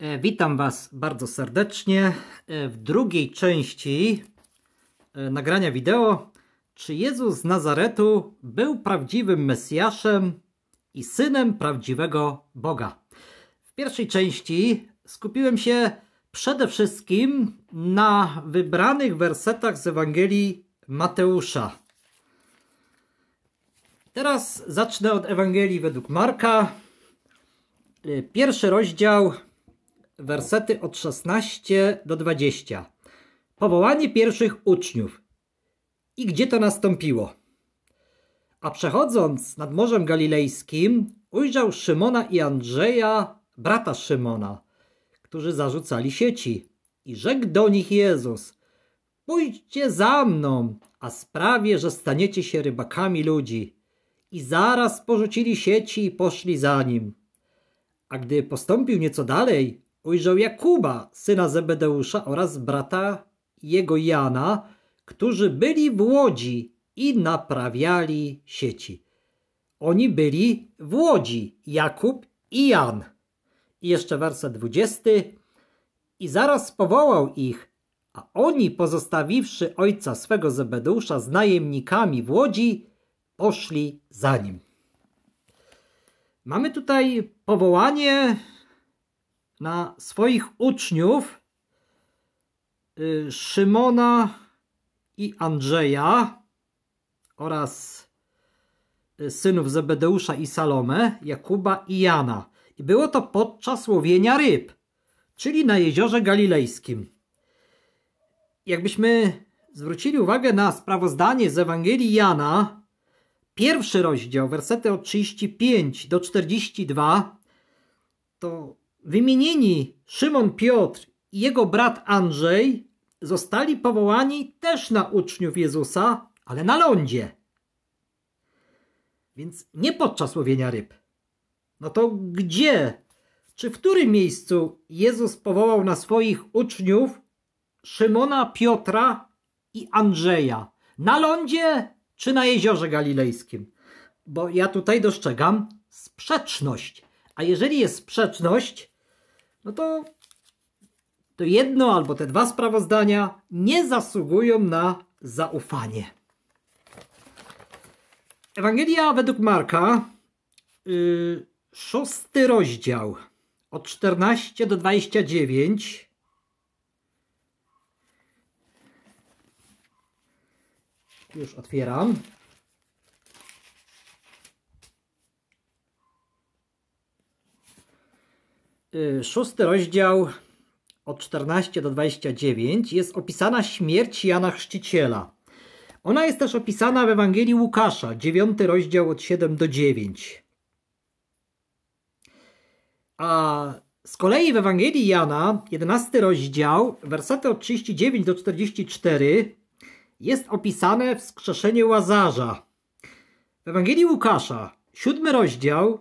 E, witam Was bardzo serdecznie e, w drugiej części e, nagrania wideo Czy Jezus z Nazaretu był prawdziwym Mesjaszem i synem prawdziwego Boga? W pierwszej części skupiłem się przede wszystkim na wybranych wersetach z Ewangelii Mateusza. Teraz zacznę od Ewangelii według Marka. Pierwszy rozdział wersety od 16 do 20. Powołanie pierwszych uczniów. I gdzie to nastąpiło? A przechodząc nad Morzem Galilejskim, ujrzał Szymona i Andrzeja, brata Szymona, którzy zarzucali sieci. I rzekł do nich Jezus: Pójdźcie za mną, a sprawię, że staniecie się rybakami ludzi. I zaraz porzucili sieci i poszli za nim. A gdy postąpił nieco dalej, ujrzał Jakuba, syna Zebedeusza oraz brata jego Jana, którzy byli w łodzi i naprawiali sieci. Oni byli w łodzi, Jakub i Jan. I jeszcze werset 20. I zaraz powołał ich, a oni, pozostawiwszy ojca swego Zebedeusza z najemnikami w łodzi, poszli za nim. Mamy tutaj powołanie na swoich uczniów y, Szymona i Andrzeja oraz y, synów Zebedeusza i Salome, Jakuba i Jana. I było to podczas łowienia ryb, czyli na jeziorze galilejskim. Jakbyśmy zwrócili uwagę na sprawozdanie z Ewangelii Jana, pierwszy rozdział, wersety od 35 do 42, to Wymienieni Szymon Piotr i jego brat Andrzej zostali powołani też na uczniów Jezusa, ale na lądzie. Więc nie podczas łowienia ryb. No to gdzie? Czy w którym miejscu Jezus powołał na swoich uczniów Szymona, Piotra i Andrzeja? Na lądzie czy na jeziorze galilejskim? Bo ja tutaj dostrzegam sprzeczność. A jeżeli jest sprzeczność, no to to jedno albo te dwa sprawozdania nie zasługują na zaufanie. Ewangelia według Marka, yy, szósty rozdział, od 14 do 29. Już otwieram. Y, szósty rozdział od 14 do 29 jest opisana śmierć Jana Chrzciciela. Ona jest też opisana w Ewangelii Łukasza, 9 rozdział od 7 do 9. A z kolei w Ewangelii Jana, 11 rozdział, wersety od 39 do 44 jest opisane wskrzeszenie Łazarza. W Ewangelii Łukasza, 7 rozdział,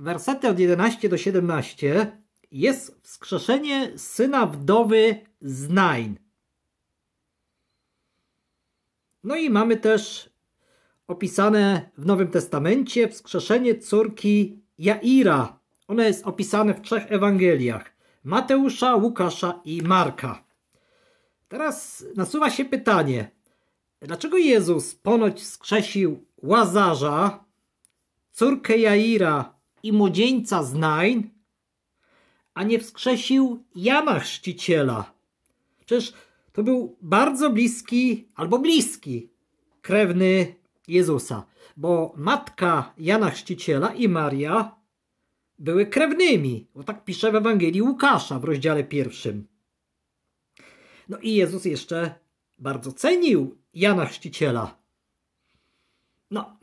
wersety od 11 do 17 jest wskrzeszenie syna wdowy z Nain. No i mamy też opisane w Nowym Testamencie wskrzeszenie córki Jaira. Ono jest opisane w trzech Ewangeliach. Mateusza, Łukasza i Marka. Teraz nasuwa się pytanie, dlaczego Jezus ponoć wskrzesił Łazarza, córkę Jaira i młodzieńca z Nain, a nie wskrzesił Jana Chrzciciela. Przecież to był bardzo bliski albo bliski krewny Jezusa, bo matka Jana Chrzciciela i Maria były krewnymi, bo tak pisze w Ewangelii Łukasza w rozdziale pierwszym. No i Jezus jeszcze bardzo cenił Jana Chrzciciela. No,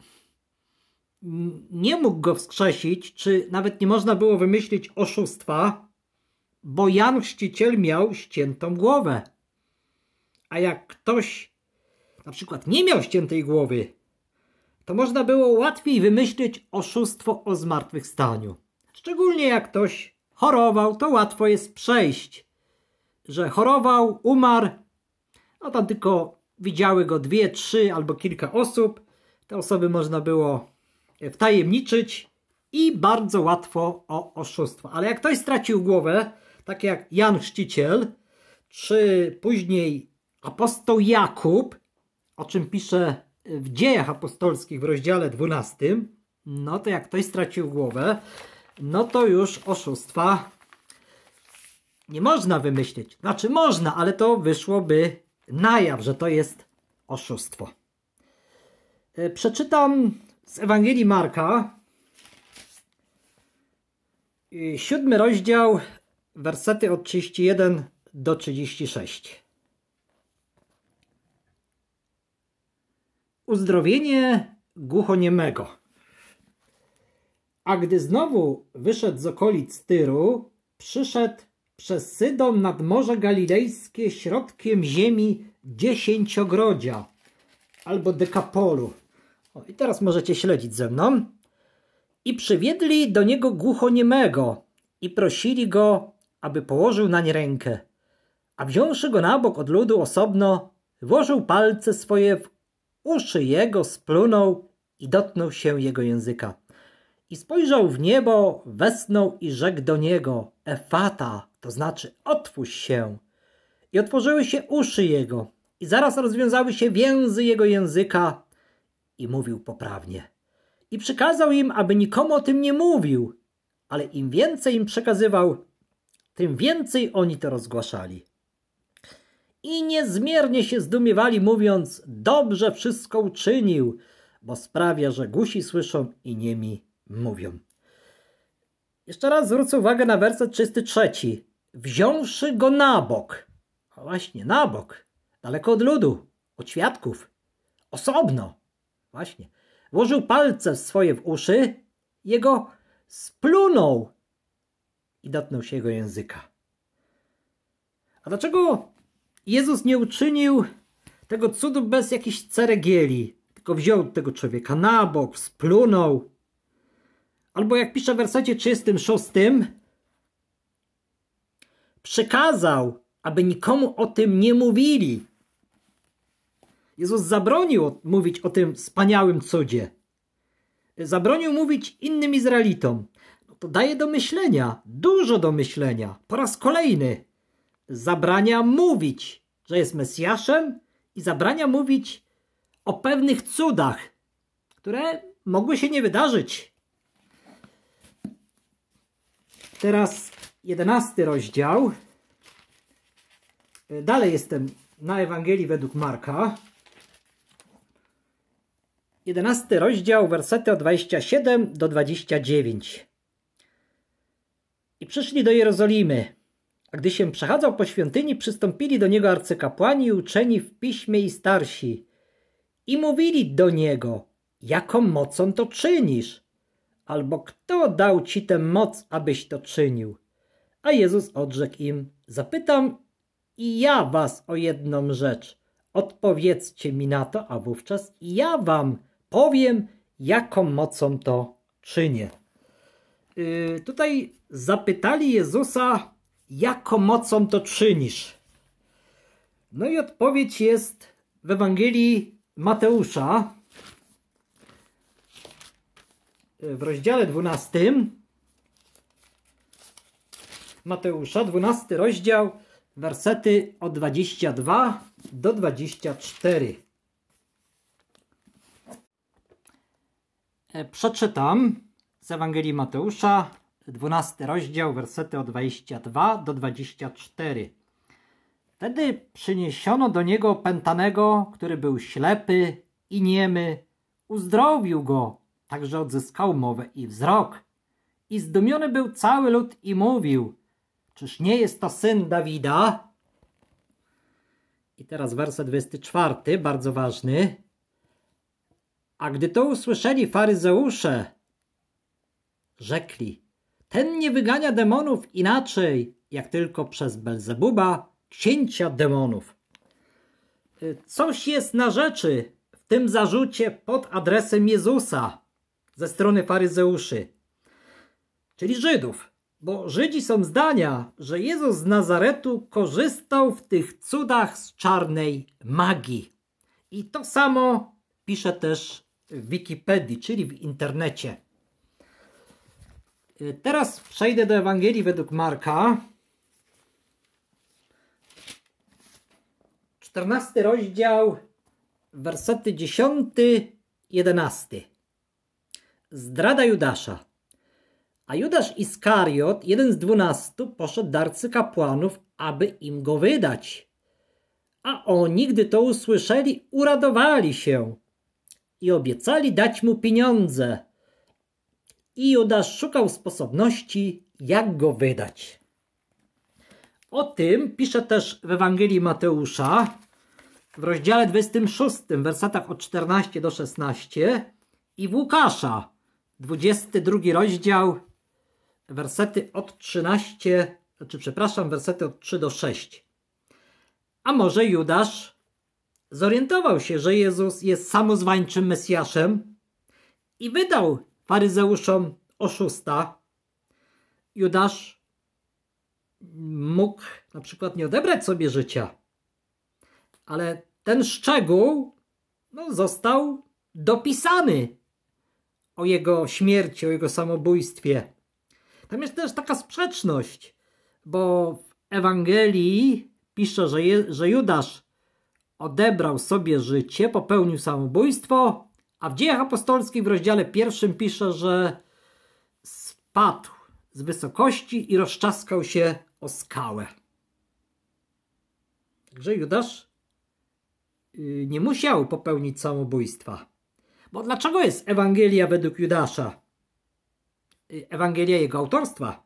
nie mógł go wskrzesić, czy nawet nie można było wymyślić oszustwa, bo Jan Chrzciciel miał ściętą głowę. A jak ktoś na przykład nie miał ściętej głowy, to można było łatwiej wymyślić oszustwo o zmartwychwstaniu. Szczególnie jak ktoś chorował, to łatwo jest przejść, że chorował, umarł, A no tam tylko widziały go dwie, trzy albo kilka osób. Te osoby można było wtajemniczyć i bardzo łatwo o oszustwo. Ale jak ktoś stracił głowę, tak jak Jan Chrzciciel, czy później apostoł Jakub, o czym pisze w Dziejach Apostolskich w rozdziale 12, no to jak ktoś stracił głowę, no to już oszustwa nie można wymyślić. Znaczy można, ale to wyszłoby na jaw, że to jest oszustwo. E, przeczytam z Ewangelii Marka, y, siódmy rozdział, wersety od 31 do 36. Uzdrowienie głuchoniemego. A gdy znowu wyszedł z okolic Tyru, przyszedł przez Sydon nad Morze Galilejskie środkiem ziemi dziesięciogrodzia albo dekapolu o, I teraz możecie śledzić ze mną. I przywiedli do niego głuchoniemego i prosili go, aby położył na nie rękę. A wziąwszy go na bok od ludu osobno, włożył palce swoje w uszy jego, splunął i dotknął się jego języka. I spojrzał w niebo, wesnął i rzekł do niego, Efata, to znaczy otwórz się. I otworzyły się uszy jego, i zaraz rozwiązały się więzy jego języka, i mówił poprawnie. I przykazał im, aby nikomu o tym nie mówił, ale im więcej im przekazywał, tym więcej oni to rozgłaszali. I niezmiernie się zdumiewali, mówiąc: Dobrze wszystko uczynił, bo sprawia, że gusi słyszą i niemi mówią. Jeszcze raz zwrócę uwagę na werset 33. Wziąwszy go na bok, a właśnie na bok, daleko od ludu, od świadków, osobno, Właśnie. Włożył palce swoje w uszy, jego splunął i dotknął się jego języka. A dlaczego Jezus nie uczynił tego cudu bez jakiejś ceregieli? Tylko wziął tego człowieka na bok, splunął. Albo jak pisze w wersecie 36, przekazał, aby nikomu o tym nie mówili. Jezus zabronił mówić o tym wspaniałym cudzie. Zabronił mówić innym Izraelitom. No to daje do myślenia, dużo do myślenia. Po raz kolejny zabrania mówić, że jest Mesjaszem i zabrania mówić o pewnych cudach, które mogły się nie wydarzyć. Teraz jedenasty rozdział. Dalej jestem na Ewangelii według Marka. 11 rozdział, wersety od 27 do 29. I przyszli do Jerozolimy. A gdy się przechadzał po świątyni, przystąpili do niego arcykapłani uczeni w piśmie i starsi. I mówili do niego, jaką mocą to czynisz? Albo kto dał ci tę moc, abyś to czynił? A Jezus odrzekł im, zapytam i ja was o jedną rzecz. Odpowiedzcie mi na to, a wówczas ja wam powiem, jaką mocą to czynię. Yy, tutaj zapytali Jezusa, jaką mocą to czynisz? No i odpowiedź jest w Ewangelii Mateusza y, w rozdziale 12 Mateusza, 12 rozdział, wersety od 22 do 24. E, przeczytam z Ewangelii Mateusza, 12 rozdział, wersety od 22 do 24. Wtedy przyniesiono do niego pętanego, który był ślepy i niemy. Uzdrowił go, także odzyskał mowę i wzrok. I zdumiony był cały lud i mówił, czyż nie jest to syn Dawida? I teraz werset 24, bardzo ważny. A gdy to usłyszeli faryzeusze, rzekli: Ten nie wygania demonów inaczej, jak tylko przez Belzebuba, księcia demonów. Y, coś jest na rzeczy w tym zarzucie pod adresem Jezusa ze strony faryzeuszy, czyli Żydów, bo Żydzi są zdania, że Jezus z Nazaretu korzystał w tych cudach z czarnej magii. I to samo pisze też w Wikipedii, czyli w internecie. Y, teraz przejdę do Ewangelii według Marka. 14 rozdział, wersety 10, 11. Zdrada Judasza. A Judasz Iskariot, jeden z dwunastu, poszedł darcy kapłanów, aby im go wydać. A oni, gdy to usłyszeli, uradowali się i obiecali dać mu pieniądze. I Judasz szukał sposobności, jak go wydać. O tym pisze też w Ewangelii Mateusza w rozdziale 26, wersetach od 14 do 16 i w Łukasza, 22 rozdział, wersety od 13, czy znaczy, przepraszam, wersety od 3 do 6. A może Judasz zorientował się, że Jezus jest samozwańczym Mesjaszem i wydał faryzeuszom oszusta. Judasz mógł na przykład nie odebrać sobie życia, ale ten szczegół no, został dopisany o jego śmierci, o jego samobójstwie. Tam jest też taka sprzeczność, bo w Ewangelii pisze, że, je, że Judasz odebrał sobie życie, popełnił samobójstwo, a w dziejach apostolskich w rozdziale pierwszym pisze, że spadł z wysokości i rozczaskał się o skałę. Także Judasz y, nie musiał popełnić samobójstwa. Bo dlaczego jest Ewangelia według Judasza? Y, Ewangelia jego autorstwa.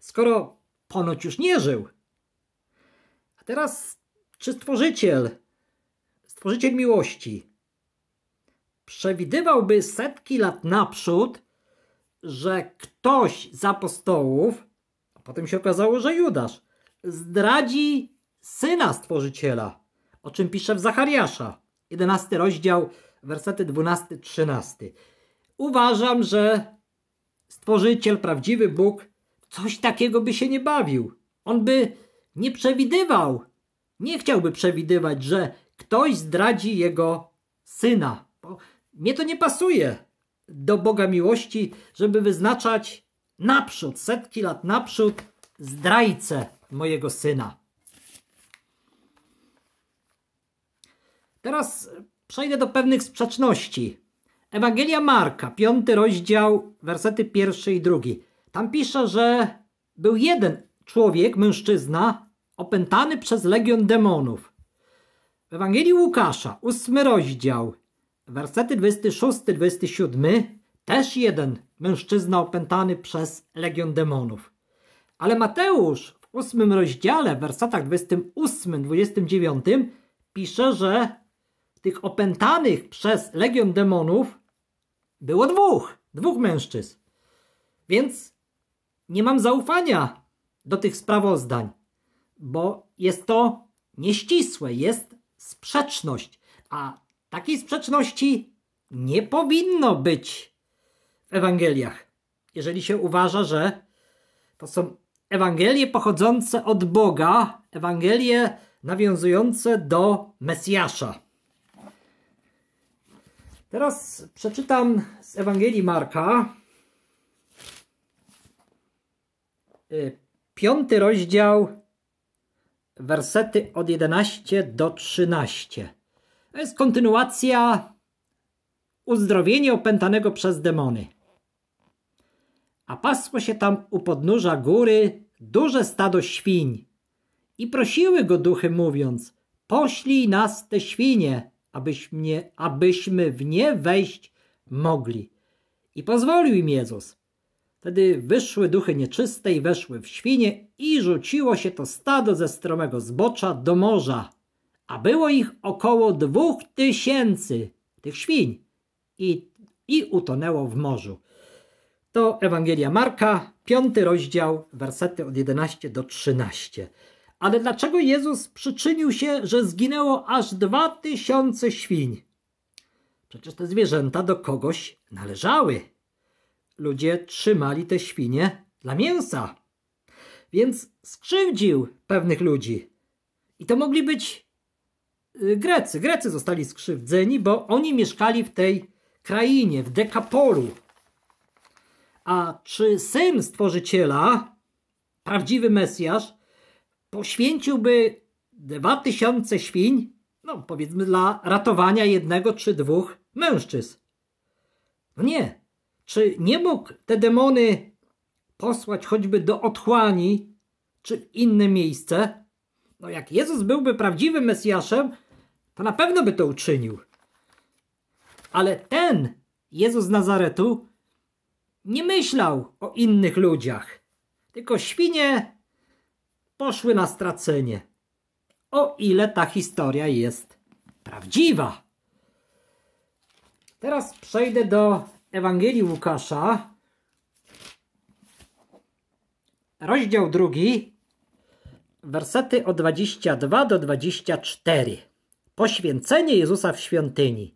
Skoro ponoć już nie żył. A teraz czy Stworzyciel, Stworzyciel miłości, przewidywałby setki lat naprzód, że ktoś z apostołów, a potem się okazało, że Judasz, zdradzi syna Stworzyciela, o czym pisze w Zachariasza, 11 rozdział, wersety 12-13. Uważam, że Stworzyciel, prawdziwy Bóg, coś takiego by się nie bawił. On by nie przewidywał nie chciałby przewidywać, że ktoś zdradzi jego syna. Bo mnie to nie pasuje do Boga miłości, żeby wyznaczać naprzód, setki lat naprzód, zdrajcę mojego syna. Teraz przejdę do pewnych sprzeczności. Ewangelia Marka, piąty rozdział, wersety pierwszy i drugi. Tam pisze, że był jeden człowiek, mężczyzna, opętany przez legion demonów. W Ewangelii Łukasza, ósmy rozdział, wersety 26-27, też jeden mężczyzna opętany przez legion demonów. Ale Mateusz w ósmym rozdziale, w wersetach 28-29 pisze, że tych opętanych przez legion demonów było dwóch, dwóch mężczyzn. Więc nie mam zaufania do tych sprawozdań bo jest to nieścisłe, jest sprzeczność, a takiej sprzeczności nie powinno być w Ewangeliach. Jeżeli się uważa, że to są Ewangelie pochodzące od Boga, Ewangelie nawiązujące do Mesjasza. Teraz przeczytam z Ewangelii Marka, y, piąty rozdział, wersety od 11 do 13. To jest kontynuacja uzdrowienie opętanego przez demony. A pasło się tam u podnóża góry duże stado świń i prosiły go duchy mówiąc poślij nas te świnie, abyś mnie, abyśmy w nie wejść mogli. I pozwolił im Jezus. Wtedy wyszły duchy nieczyste i weszły w świnie i rzuciło się to stado ze stromego zbocza do morza. A było ich około dwóch tysięcy, tych świń, i, i utonęło w morzu. To Ewangelia Marka, piąty rozdział, wersety od 11 do 13. Ale dlaczego Jezus przyczynił się, że zginęło aż dwa tysiące świń? Przecież te zwierzęta do kogoś należały ludzie trzymali te świnie dla mięsa. Więc skrzywdził pewnych ludzi. I to mogli być y, Grecy. Grecy zostali skrzywdzeni, bo oni mieszkali w tej krainie, w Dekapolu. A czy syn stworzyciela, prawdziwy Mesjasz, poświęciłby dwa tysiące świń, no powiedzmy dla ratowania jednego czy dwóch mężczyzn? No nie. Czy nie mógł te demony posłać choćby do otchłani czy w inne miejsce? No jak Jezus byłby prawdziwym Mesjaszem, to na pewno by to uczynił. Ale ten Jezus Nazaretu nie myślał o innych ludziach. Tylko świnie poszły na stracenie. O ile ta historia jest prawdziwa. Teraz przejdę do Ewangelii Łukasza, rozdział drugi, wersety od 22 do 24. Poświęcenie Jezusa w świątyni.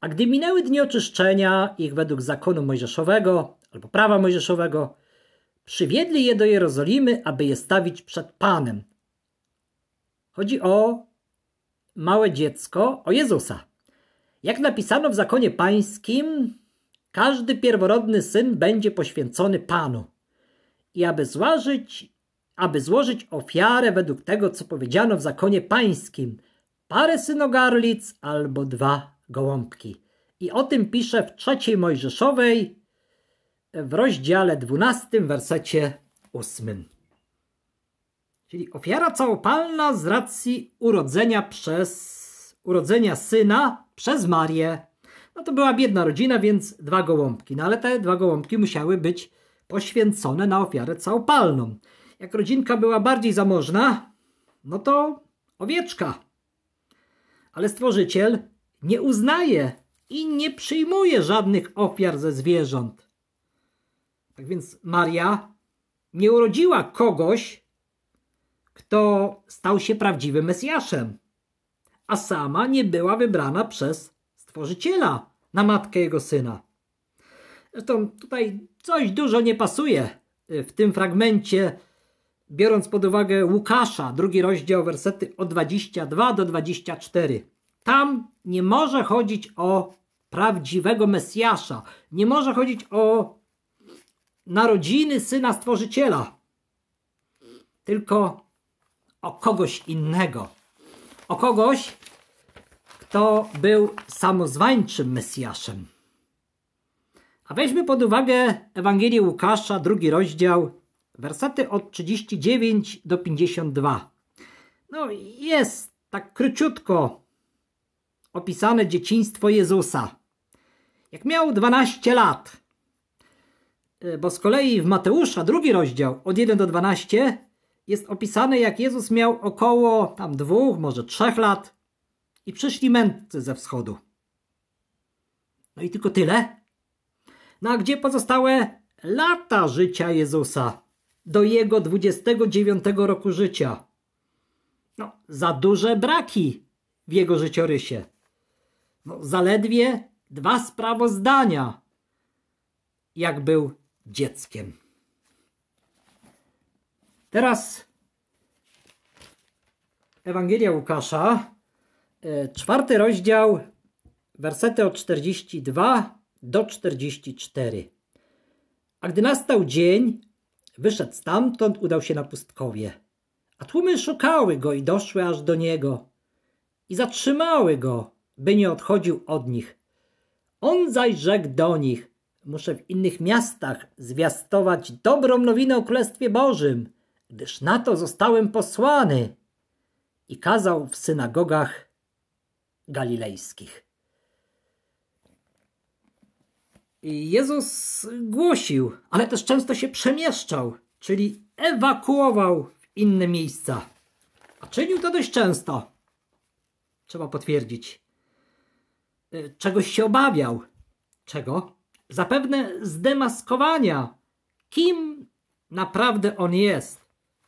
A gdy minęły dni oczyszczenia, ich według zakonu mojżeszowego albo prawa mojżeszowego, przywiedli je do Jerozolimy, aby je stawić przed Panem. Chodzi o małe dziecko, o Jezusa. Jak napisano w zakonie pańskim, każdy pierworodny syn będzie poświęcony Panu. I aby złożyć, aby złożyć ofiarę według tego, co powiedziano w zakonie pańskim, parę synogarlic albo dwa gołąbki. I o tym pisze w trzeciej Mojżeszowej w rozdziale 12, wersecie 8. Czyli ofiara całopalna z racji urodzenia przez urodzenia syna przez Marię no to była biedna rodzina, więc dwa gołąbki. No ale te dwa gołąbki musiały być poświęcone na ofiarę całopalną. Jak rodzinka była bardziej zamożna, no to owieczka. Ale stworzyciel nie uznaje i nie przyjmuje żadnych ofiar ze zwierząt. Tak więc Maria nie urodziła kogoś, kto stał się prawdziwym Mesjaszem, a sama nie była wybrana przez stworzyciela na matkę jego syna. Zresztą tutaj coś dużo nie pasuje y, w tym fragmencie, biorąc pod uwagę Łukasza, drugi rozdział, wersety od 22 do 24. Tam nie może chodzić o prawdziwego Mesjasza, nie może chodzić o narodziny Syna Stworzyciela, tylko o kogoś innego. O kogoś, kto był samozwańczym Mesjaszem. A weźmy pod uwagę Ewangelię Łukasza, drugi rozdział, wersety od 39 do 52. No jest tak króciutko opisane dzieciństwo Jezusa. Jak miał 12 lat, e, bo z kolei w Mateusza, drugi rozdział, od 1 do 12, jest opisane, jak Jezus miał około tam dwóch, może trzech lat, i przyszli mędrcy ze wschodu. No i tylko tyle? No a gdzie pozostałe lata życia Jezusa? Do jego 29 roku życia. No, za duże braki w jego życiorysie. No, zaledwie dwa sprawozdania, jak był dzieckiem. Teraz Ewangelia Łukasza, E, czwarty rozdział, wersety od 42 do 44. A gdy nastał dzień, wyszedł stamtąd, udał się na pustkowie. A tłumy szukały go i doszły aż do niego. I zatrzymały go, by nie odchodził od nich. On zaś rzekł do nich, muszę w innych miastach zwiastować dobrą nowinę o Królestwie Bożym, gdyż na to zostałem posłany. I kazał w synagogach galilejskich. Jezus głosił, ale też często się przemieszczał, czyli ewakuował w inne miejsca. A czynił to dość często. Trzeba potwierdzić. Y, czegoś się obawiał. Czego? Zapewne zdemaskowania. Kim naprawdę on jest?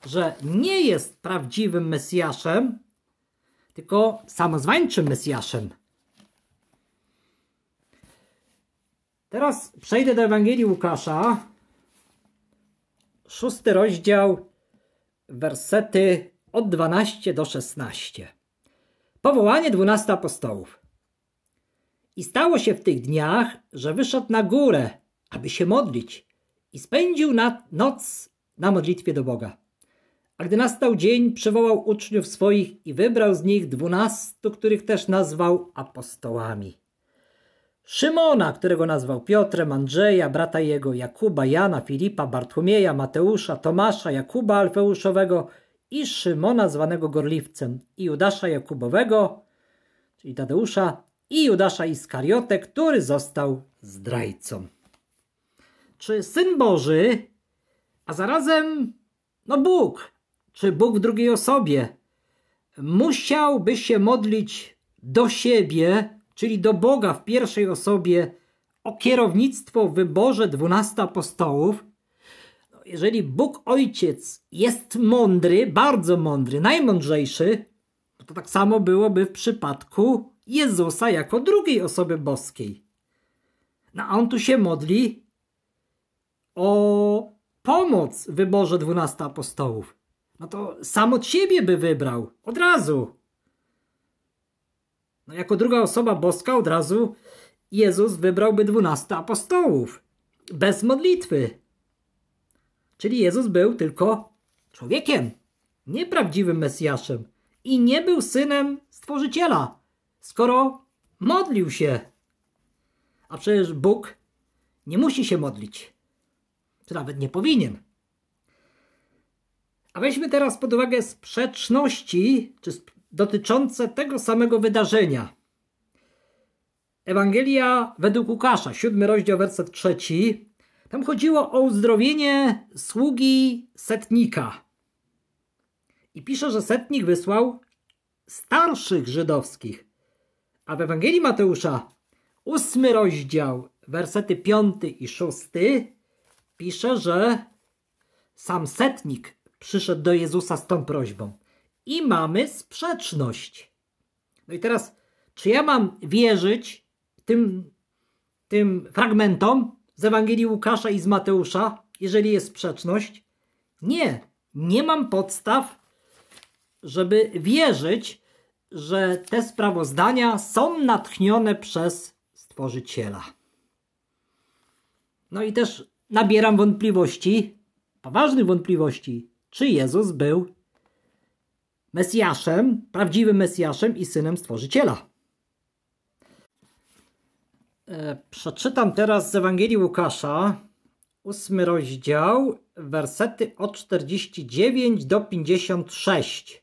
Że nie jest prawdziwym Mesjaszem, tylko samozwańczym Mesjaszem. Teraz przejdę do Ewangelii Łukasza, szósty rozdział, wersety od 12 do 16. Powołanie dwunastu apostołów. I stało się w tych dniach, że wyszedł na górę, aby się modlić i spędził noc na modlitwie do Boga. A gdy nastał dzień, przywołał uczniów swoich i wybrał z nich dwunastu, których też nazwał apostołami. Szymona, którego nazwał Piotrem, Andrzeja, brata jego, Jakuba, Jana, Filipa, Bartłomieja, Mateusza, Tomasza, Jakuba Alfeuszowego i Szymona zwanego Gorliwcem i Judasza Jakubowego, czyli Tadeusza, i Judasza Iskariotę, który został zdrajcą. Czy Syn Boży, a zarazem no Bóg, czy Bóg w drugiej osobie, musiałby się modlić do siebie, czyli do Boga w pierwszej osobie, o kierownictwo w wyborze dwunastu apostołów. No, jeżeli Bóg Ojciec jest mądry, bardzo mądry, najmądrzejszy, to tak samo byłoby w przypadku Jezusa jako drugiej osoby boskiej. No a on tu się modli o pomoc w wyborze dwunastu apostołów no to sam od siebie by wybrał. Od razu. No jako druga osoba boska od razu Jezus wybrałby dwunastu apostołów. Bez modlitwy. Czyli Jezus był tylko człowiekiem. Nieprawdziwym Mesjaszem. I nie był synem Stworzyciela. Skoro modlił się. A przecież Bóg nie musi się modlić. Czy nawet nie powinien. A weźmy teraz pod uwagę sprzeczności czy sp dotyczące tego samego wydarzenia. Ewangelia według Łukasza, siódmy rozdział, werset trzeci. Tam chodziło o uzdrowienie sługi setnika. I pisze, że setnik wysłał starszych żydowskich. A w Ewangelii Mateusza, ósmy rozdział, wersety piąty i szósty, pisze, że sam setnik przyszedł do Jezusa z tą prośbą. I mamy sprzeczność. No i teraz, czy ja mam wierzyć tym, tym fragmentom z Ewangelii Łukasza i z Mateusza, jeżeli jest sprzeczność? Nie, nie mam podstaw, żeby wierzyć, że te sprawozdania są natchnione przez Stworzyciela. No i też nabieram wątpliwości, poważnych wątpliwości, czy Jezus był Mesjaszem, prawdziwym Mesjaszem i synem Stworzyciela. E, przeczytam teraz z Ewangelii Łukasza, ósmy rozdział, wersety od 49 do 56.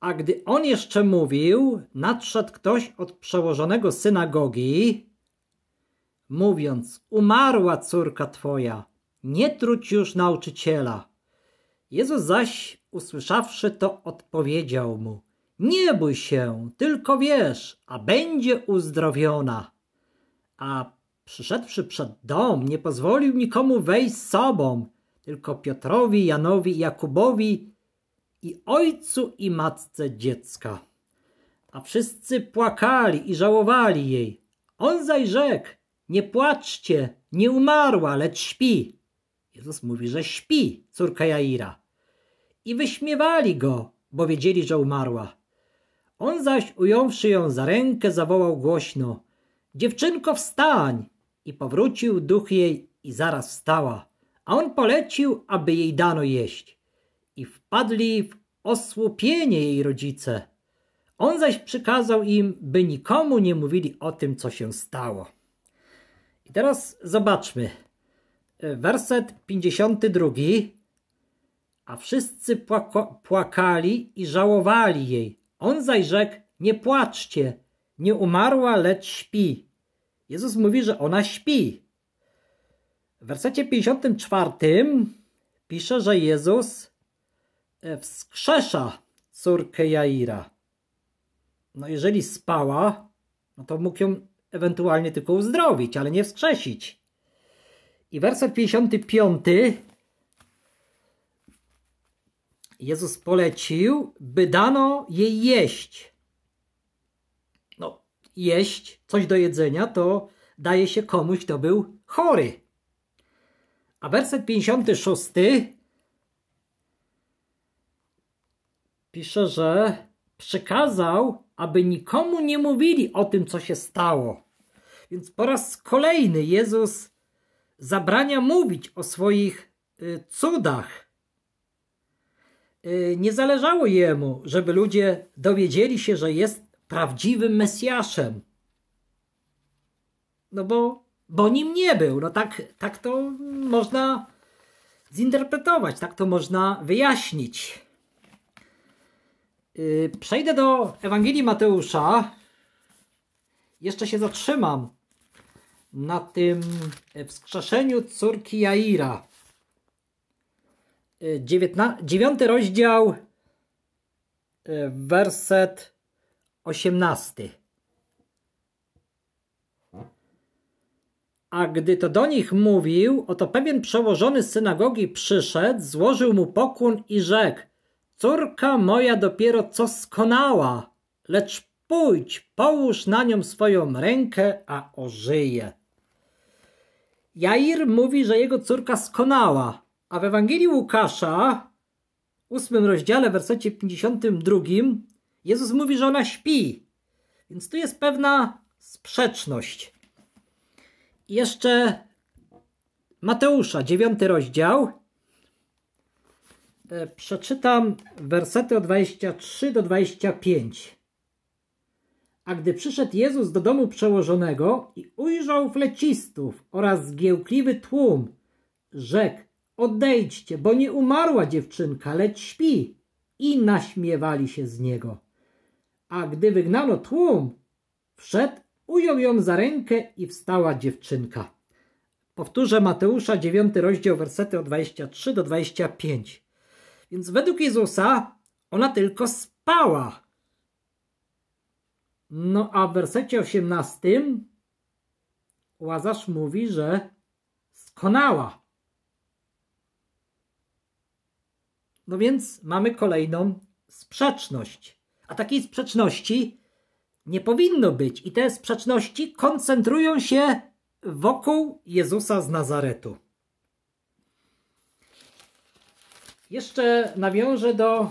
A gdy on jeszcze mówił, nadszedł ktoś od przełożonego synagogi, mówiąc: Umarła córka twoja nie truć już nauczyciela. Jezus zaś, usłyszawszy to, odpowiedział mu, nie bój się, tylko wiesz, a będzie uzdrowiona. A przyszedłszy przed dom, nie pozwolił nikomu wejść z sobą, tylko Piotrowi, Janowi, Jakubowi i ojcu i matce dziecka. A wszyscy płakali i żałowali jej. On zaś rzekł, nie płaczcie, nie umarła, lecz śpi. Jezus mówi, że śpi córka Jaira. I wyśmiewali go, bo wiedzieli, że umarła. On zaś, ująwszy ją za rękę, zawołał głośno: Dziewczynko, wstań! I powrócił duch jej i zaraz wstała. A on polecił, aby jej dano jeść. I wpadli w osłupienie jej rodzice. On zaś przykazał im, by nikomu nie mówili o tym, co się stało. I teraz zobaczmy werset 52. A wszyscy płako, płakali i żałowali jej. On zaś rzekł, nie płaczcie, nie umarła, lecz śpi. Jezus mówi, że ona śpi. W wersecie 54 pisze, że Jezus e, wskrzesza córkę Jaira. No jeżeli spała, no to mógł ją ewentualnie tylko uzdrowić, ale nie wskrzesić. I werset 55 Jezus polecił, by dano jej jeść. No, jeść coś do jedzenia to daje się komuś, kto był chory. A werset 56 pisze, że przekazał, aby nikomu nie mówili o tym, co się stało. Więc po raz kolejny Jezus zabrania mówić o swoich y, cudach. Y, nie zależało jemu, żeby ludzie dowiedzieli się, że jest prawdziwym Mesjaszem. No bo, bo nim nie był. No tak, tak to można zinterpretować, tak to można wyjaśnić. Y, przejdę do Ewangelii Mateusza. Jeszcze się zatrzymam na tym e, wskrzeszeniu córki Jaira. 9 e, rozdział, e, werset osiemnasty. A gdy to do nich mówił, oto pewien przełożony z synagogi przyszedł, złożył mu pokłon i rzekł: Córka moja dopiero co skonała, lecz pójdź, połóż na nią swoją rękę, a ożyje. Jair mówi, że jego córka skonała, a w Ewangelii Łukasza, ósmym rozdziale, wersecie 52, Jezus mówi, że ona śpi. Więc tu jest pewna sprzeczność. I jeszcze Mateusza, dziewiąty rozdział. E, przeczytam wersety od 23 do 25. A gdy przyszedł Jezus do domu przełożonego i ujrzał flecistów oraz zgiełkliwy tłum, rzekł, odejdźcie, bo nie umarła dziewczynka, lecz śpi. I naśmiewali się z niego. A gdy wygnano tłum, wszedł, ujął ją za rękę i wstała dziewczynka. Powtórzę Mateusza 9 rozdział wersety od 23 do 25. Więc według Jezusa ona tylko spała no a w wersecie 18 Łazarz mówi, że skonała. No więc mamy kolejną sprzeczność. A takiej sprzeczności nie powinno być. I te sprzeczności koncentrują się wokół Jezusa z Nazaretu. Jeszcze nawiążę do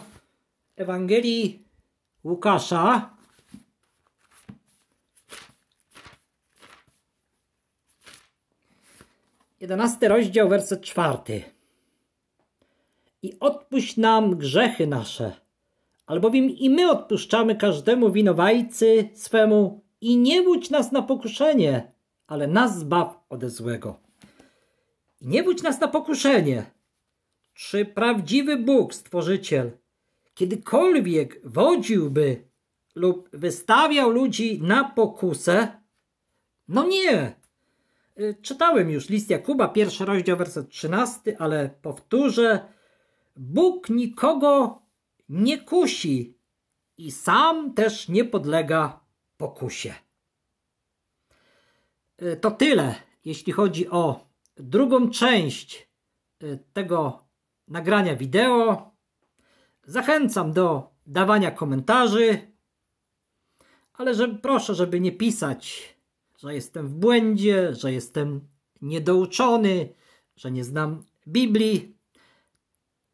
Ewangelii Łukasza, 11 rozdział, werset 4. I odpuść nam grzechy nasze, albowiem i my odpuszczamy każdemu winowajcy swemu i nie wódź nas na pokuszenie, ale nas zbaw ode złego. I nie wódź nas na pokuszenie. Czy prawdziwy Bóg, Stworzyciel, kiedykolwiek wodziłby lub wystawiał ludzi na pokusę? No nie! Y, czytałem już list Jakuba, pierwszy rozdział, werset 13, ale powtórzę. Bóg nikogo nie kusi i sam też nie podlega pokusie. Y, to tyle, jeśli chodzi o drugą część y, tego nagrania wideo. Zachęcam do dawania komentarzy, ale żeby, proszę, żeby nie pisać że jestem w błędzie, że jestem niedouczony, że nie znam Biblii.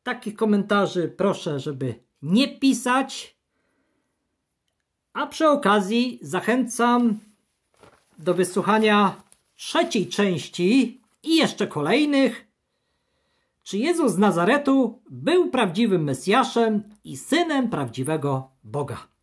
Takich komentarzy proszę, żeby nie pisać. A przy okazji zachęcam do wysłuchania trzeciej części i jeszcze kolejnych. Czy Jezus z Nazaretu był prawdziwym Mesjaszem i synem prawdziwego Boga?